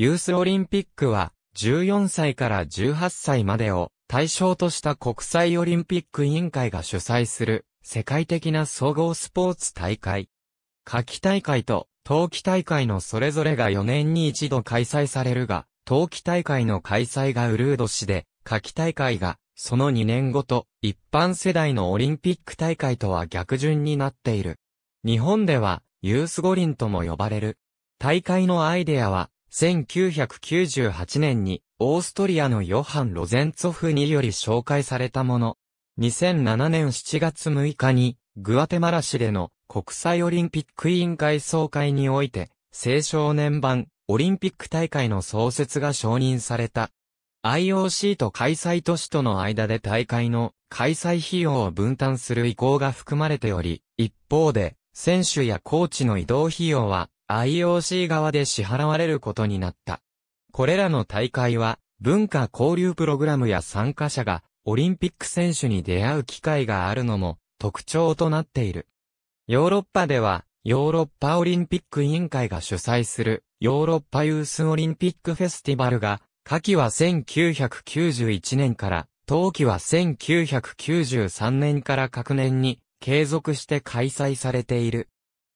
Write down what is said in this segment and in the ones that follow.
ユースオリンピックは、14歳から18歳までを対象とした国際オリンピック委員会が主催する世界的な総合スポーツ大会。夏季大会と冬季大会のそれぞれが4年に一度開催されるが、冬季大会の開催がウルード市で、夏季大会がその2年後と一般世代のオリンピック大会とは逆順になっている。日本ではユース五輪とも呼ばれる。大会のアイデアは1998年にオーストリアのヨハン・ロゼンツォフにより紹介されたもの。2007年7月6日にグアテマラ市での国際オリンピック委員会総会において青少年版オリンピック大会の創設が承認された。IOC と開催都市との間で大会の開催費用を分担する意向が含まれており、一方で、選手やコーチの移動費用は IOC 側で支払われることになった。これらの大会は、文化交流プログラムや参加者が、オリンピック選手に出会う機会があるのも、特徴となっている。ヨーロッパでは、ヨーロッパオリンピック委員会が主催する、ヨーロッパユースオリンピックフェスティバルが、夏季は1991年から、冬季は1993年から各年に継続して開催されている。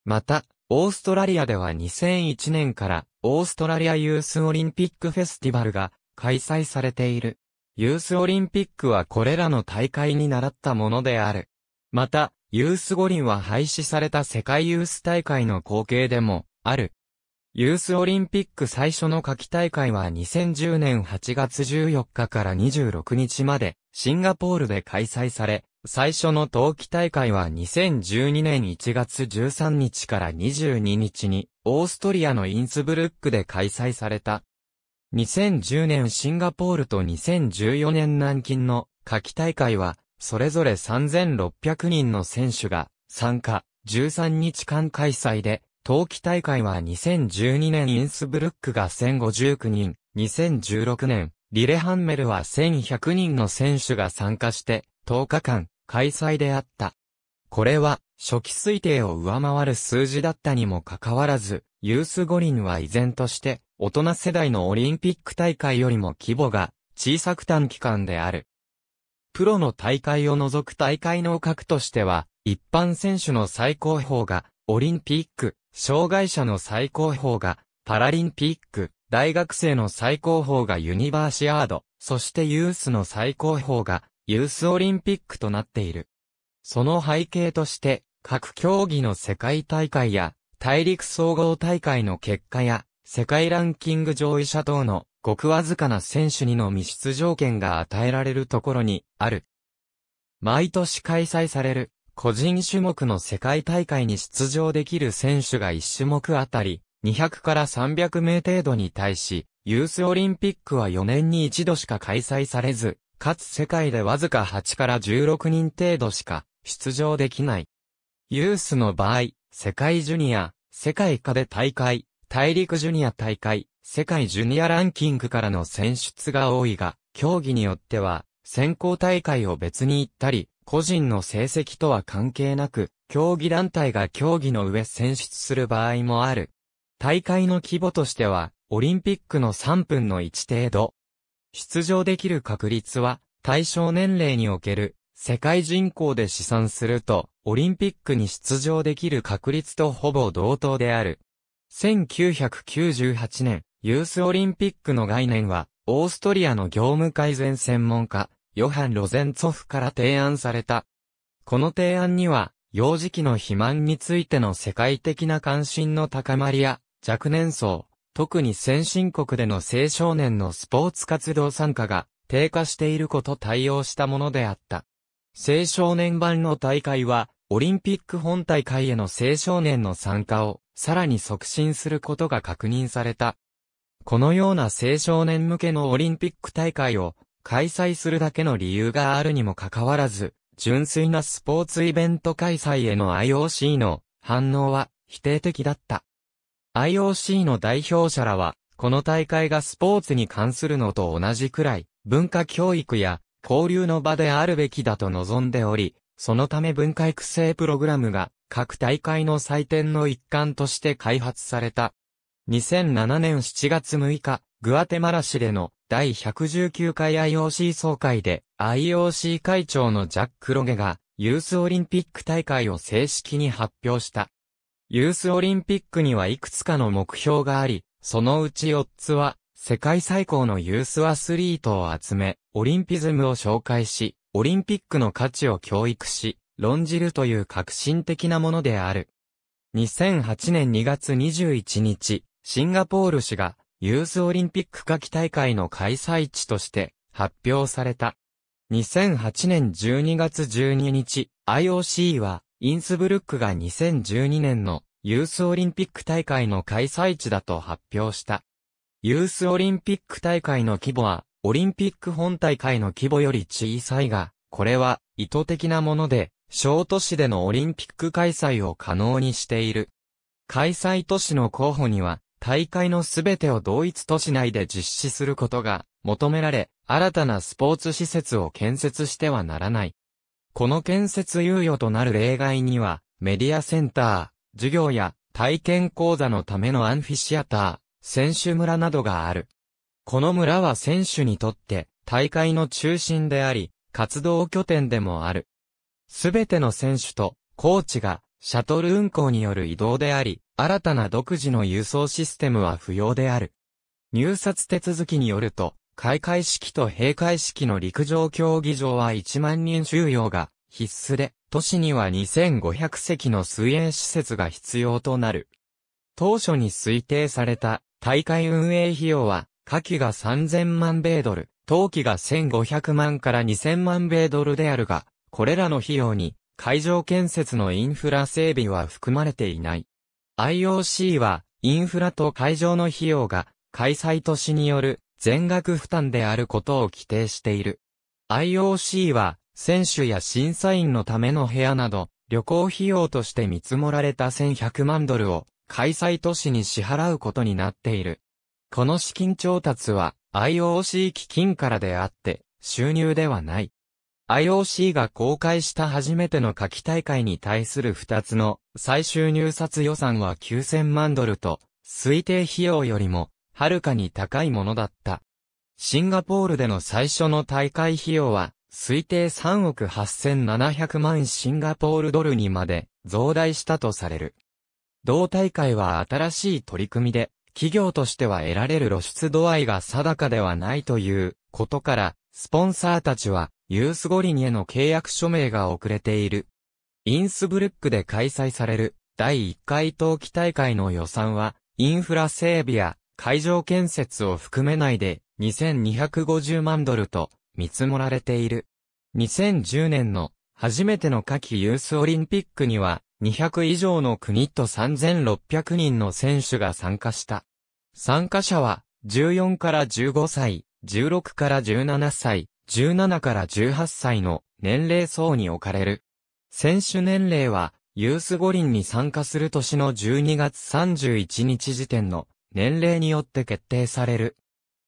また、オーストラリアでは2001年からオーストラリアユースオリンピックフェスティバルが開催されている。ユースオリンピックはこれらの大会に倣ったものである。また、ユース五輪は廃止された世界ユース大会の後継でもある。ユースオリンピック最初の夏季大会は2010年8月14日から26日までシンガポールで開催され、最初の冬季大会は2012年1月13日から22日にオーストリアのインスブルックで開催された。2010年シンガポールと2014年南京の夏季大会はそれぞれ3600人の選手が参加13日間開催で冬季大会は2012年インスブルックが1059人、2016年、リレハンメルは1100人の選手が参加して、10日間、開催であった。これは、初期推定を上回る数字だったにもかかわらず、ユース五輪は依然として、大人世代のオリンピック大会よりも規模が、小さく短期間である。プロの大会を除く大会の格としては、一般選手の最高峰が、オリンピック、障害者の最高峰がパラリンピック、大学生の最高峰がユニバーシアード、そしてユースの最高峰がユースオリンピックとなっている。その背景として、各競技の世界大会や大陸総合大会の結果や世界ランキング上位者等のごくわずかな選手にのみ出場権が与えられるところにある。毎年開催される個人種目の世界大会に出場できる選手が1種目あたり、200から300名程度に対し、ユースオリンピックは4年に一度しか開催されず、かつ世界でわずか8から16人程度しか出場できない。ユースの場合、世界ジュニア、世界下で大会、大陸ジュニア大会、世界ジュニアランキングからの選出が多いが、競技によっては、選考大会を別に行ったり、個人の成績とは関係なく、競技団体が競技の上選出する場合もある。大会の規模としては、オリンピックの3分の1程度。出場できる確率は、対象年齢における世界人口で試算すると、オリンピックに出場できる確率とほぼ同等である。1998年、ユースオリンピックの概念は、オーストリアの業務改善専門家、ヨハン・ロゼンツォフから提案された。この提案には、幼児期の肥満についての世界的な関心の高まりや、若年層、特に先進国での青少年のスポーツ活動参加が低下していること対応したものであった。青少年版の大会は、オリンピック本大会への青少年の参加をさらに促進することが確認された。このような青少年向けのオリンピック大会を開催するだけの理由があるにもかかわらず、純粋なスポーツイベント開催への IOC の反応は否定的だった。IOC の代表者らは、この大会がスポーツに関するのと同じくらい、文化教育や交流の場であるべきだと望んでおり、そのため文化育成プログラムが各大会の祭典の一環として開発された。2007年7月6日、グアテマラ市での第119回 IOC 総会で IOC 会長のジャック・ロゲがユースオリンピック大会を正式に発表した。ユースオリンピックにはいくつかの目標があり、そのうち4つは世界最高のユースアスリートを集め、オリンピズムを紹介し、オリンピックの価値を教育し、論じるという革新的なものである。2008年2月21日、シンガポール市がユースオリンピック夏季大会の開催地として発表された。2008年12月12日、IOC は、インスブルックが2012年のユースオリンピック大会の開催地だと発表した。ユースオリンピック大会の規模は、オリンピック本大会の規模より小さいが、これは意図的なもので、小都市でのオリンピック開催を可能にしている。開催都市の候補には、大会のすべてを同一都市内で実施することが求められ、新たなスポーツ施設を建設してはならない。この建設猶予となる例外には、メディアセンター、授業や体験講座のためのアンフィシアター、選手村などがある。この村は選手にとって大会の中心であり、活動拠点でもある。すべての選手とコーチがシャトル運行による移動であり、新たな独自の輸送システムは不要である。入札手続きによると、開会式と閉会式の陸上競技場は1万人収容が必須で、都市には2500席の水泳施設が必要となる。当初に推定された大会運営費用は、夏季が3000万米ドル、冬季が1500万から2000万米ドルであるが、これらの費用に会場建設のインフラ整備は含まれていない。IOC は、インフラと会場の費用が、開催都市による全額負担であることを規定している。IOC は、選手や審査員のための部屋など、旅行費用として見積もられた1100万ドルを、開催都市に支払うことになっている。この資金調達は、IOC 基金からであって、収入ではない。IOC が公開した初めての夏季大会に対する2つの最終入札予算は9000万ドルと推定費用よりもはるかに高いものだった。シンガポールでの最初の大会費用は推定3億8700万シンガポールドルにまで増大したとされる。同大会は新しい取り組みで企業としては得られる露出度合いが定かではないということから、スポンサーたちはユース五輪への契約署名が遅れている。インスブルックで開催される第1回冬季大会の予算は、インフラ整備や会場建設を含めないで2250万ドルと見積もられている。2010年の初めての夏季ユースオリンピックには200以上の国と3600人の選手が参加した。参加者は14から15歳、16から17歳、17から18歳の年齢層に置かれる。選手年齢は、ユース五輪に参加する年の12月31日時点の年齢によって決定される。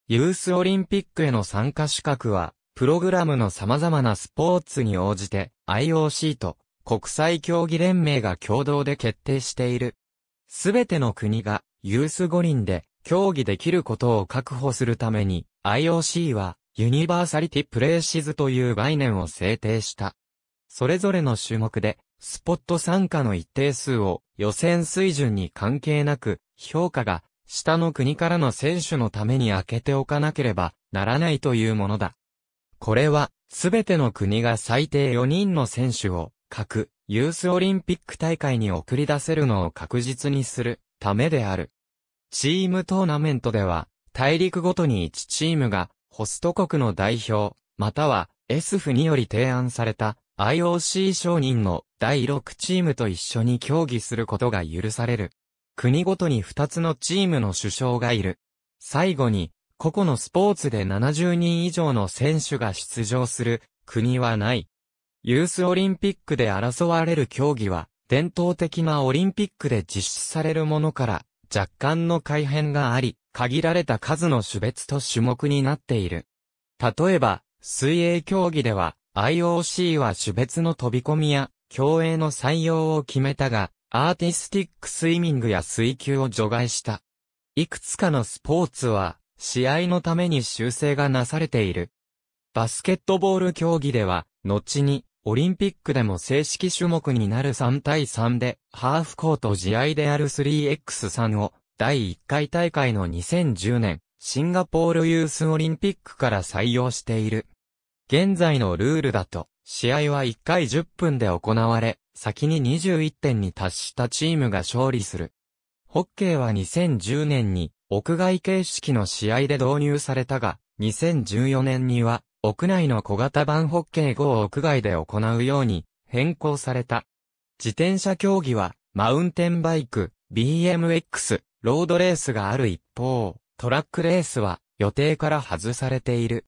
ユースオリンピックへの参加資格は、プログラムの様々なスポーツに応じて IOC と国際競技連盟が共同で決定している。すべての国がユース五輪で競技できることを確保するために IOC はユニバーサリティプレイシズという概念を制定した。それぞれの種目で、スポット参加の一定数を予選水準に関係なく、評価が下の国からの選手のために開けておかなければならないというものだ。これは、すべての国が最低4人の選手を、各、ユースオリンピック大会に送り出せるのを確実にするためである。チームトーナメントでは、大陸ごとに1チームがホスト国の代表、または S 府により提案された IOC 承認の第6チームと一緒に協議することが許される。国ごとに2つのチームの首相がいる。最後に、個々のスポーツで70人以上の選手が出場する国はない。ユースオリンピックで争われる競技は、伝統的なオリンピックで実施されるものから若干の改変があり、限られた数の種別と種目になっている。例えば、水泳競技では、IOC は種別の飛び込みや、競泳の採用を決めたが、アーティスティックスイミングや水球を除外した。いくつかのスポーツは、試合のために修正がなされている。バスケットボール競技では、後に、オリンピックでも正式種目になる3対3で、ハーフコート試合である 3x3 を、第1回大会の2010年、シンガポールユースオリンピックから採用している。現在のルールだと、試合は1回10分で行われ、先に21点に達したチームが勝利する。ホッケーは2010年に屋外形式の試合で導入されたが、2014年には屋内の小型版ホッケー5を屋外で行うように変更された。自転車競技はマウンテンバイク、BMX、ロードレースがある一方、トラックレースは予定から外されている。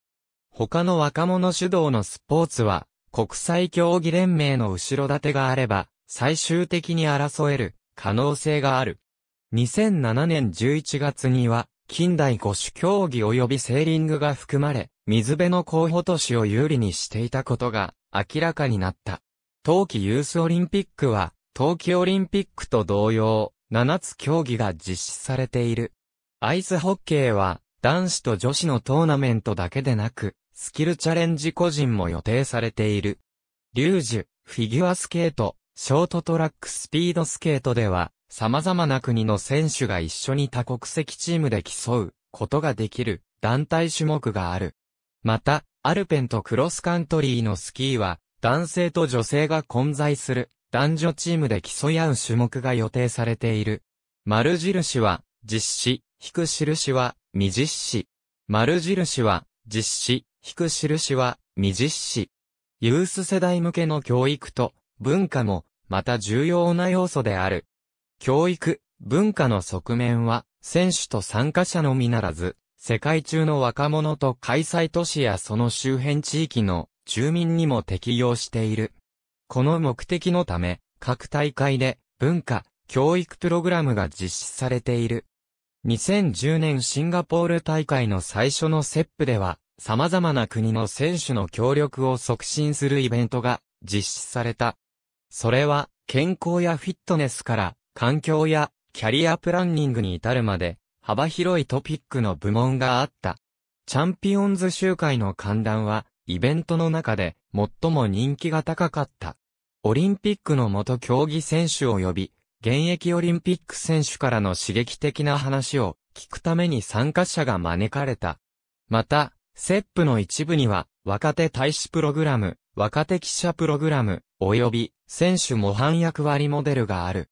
他の若者主導のスポーツは、国際競技連盟の後ろ盾があれば、最終的に争える可能性がある。2007年11月には、近代五種競技及びセーリングが含まれ、水辺の候補都市を有利にしていたことが明らかになった。冬季ユースオリンピックは、冬季オリンピックと同様、7つ競技が実施されている。アイスホッケーは、男子と女子のトーナメントだけでなく、スキルチャレンジ個人も予定されている。リュージュ、フィギュアスケート、ショートトラックスピードスケートでは、様々な国の選手が一緒に多国籍チームで競うことができる団体種目がある。また、アルペンとクロスカントリーのスキーは、男性と女性が混在する男女チームで競い合う種目が予定されている。丸印は、実施、引く印は、未実施。丸印は、実施、引く印は、未実施。ユース世代向けの教育と文化も、また重要な要素である。教育、文化の側面は、選手と参加者のみならず、世界中の若者と開催都市やその周辺地域の住民にも適用している。この目的のため、各大会で文化、教育プログラムが実施されている。2010年シンガポール大会の最初のセップでは、様々な国の選手の協力を促進するイベントが実施された。それは、健康やフィットネスから、環境やキャリアプランニングに至るまで、幅広いトピックの部門があった。チャンピオンズ集会の観覧は、イベントの中で、最も人気が高かった。オリンピックの元競技選手及び、現役オリンピック選手からの刺激的な話を聞くために参加者が招かれた。また、セップの一部には、若手大使プログラム、若手記者プログラム、及び、選手模範役割モデルがある。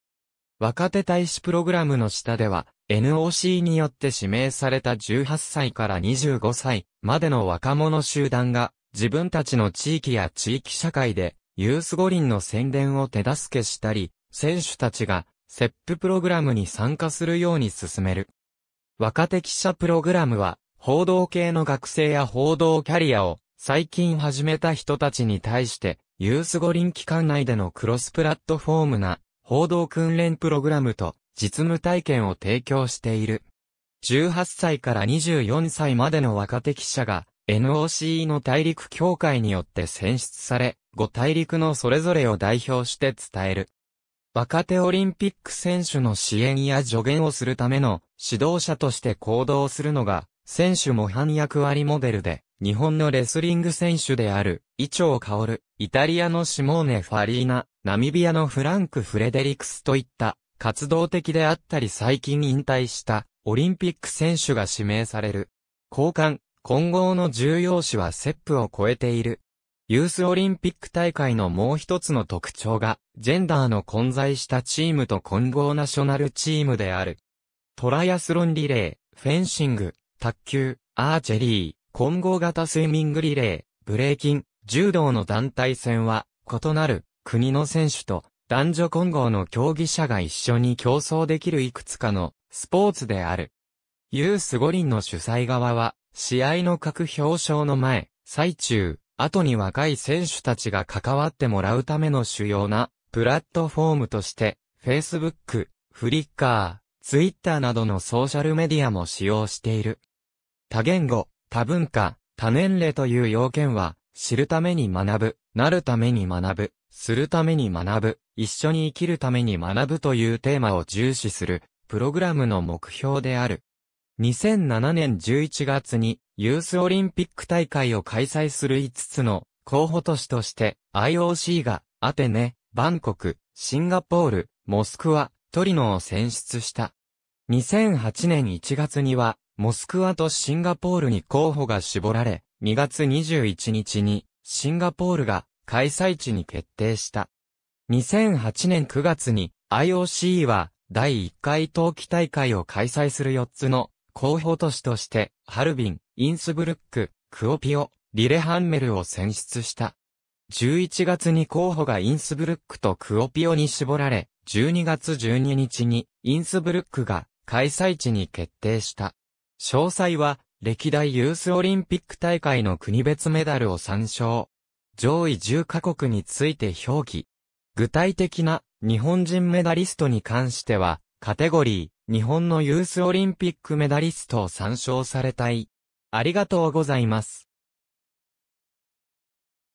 若手大使プログラムの下では、NOC によって指名された18歳から25歳までの若者集団が自分たちの地域や地域社会で、ユース五輪の宣伝を手助けしたり、選手たちが、セッププログラムに参加するように進める。若手記者プログラムは、報道系の学生や報道キャリアを、最近始めた人たちに対して、ユース五輪期間内でのクロスプラットフォームな、報道訓練プログラムと、実務体験を提供している。18歳から24歳までの若手記者が、NOC の大陸協会によって選出され、5大陸のそれぞれを代表して伝える。若手オリンピック選手の支援や助言をするための指導者として行動するのが、選手模範役割モデルで、日本のレスリング選手である、伊調薫、イタリアのシモーネ・ファリーナ、ナミビアのフランク・フレデリクスといった、活動的であったり最近引退した、オリンピック選手が指名される。交換、混合の重要視はセップを超えている。ユースオリンピック大会のもう一つの特徴が、ジェンダーの混在したチームと混合ナショナルチームである。トライアスロンリレー、フェンシング、卓球、アーチェリー、混合型スイミングリレー、ブレイキン、柔道の団体戦は、異なる国の選手と男女混合の競技者が一緒に競争できるいくつかのスポーツである。ユース五輪の主催側は、試合の各表彰の前、最中、後に若い選手たちが関わってもらうための主要なプラットフォームとして、Facebook、Flickr、Twitter などのソーシャルメディアも使用している。多言語、多文化、多年齢という要件は、知るために学ぶ、なるために学ぶ、するために学ぶ、一緒に生きるために学ぶというテーマを重視する、プログラムの目標である。2007年11月にユースオリンピック大会を開催する5つの候補都市として IOC がアテネ、バンコク、シンガポール、モスクワ、トリノを選出した。2008年1月にはモスクワとシンガポールに候補が絞られ、2月21日にシンガポールが開催地に決定した。2008年9月に IOC は第1回冬季大会を開催する4つの候補都市として、ハルビン、インスブルック、クオピオ、リレハンメルを選出した。11月に候補がインスブルックとクオピオに絞られ、12月12日にインスブルックが開催地に決定した。詳細は歴代ユースオリンピック大会の国別メダルを参照。上位10カ国について表記。具体的な日本人メダリストに関しては、カテゴリー。日本のユースオリンピックメダリストを参照されたい。ありがとうございます。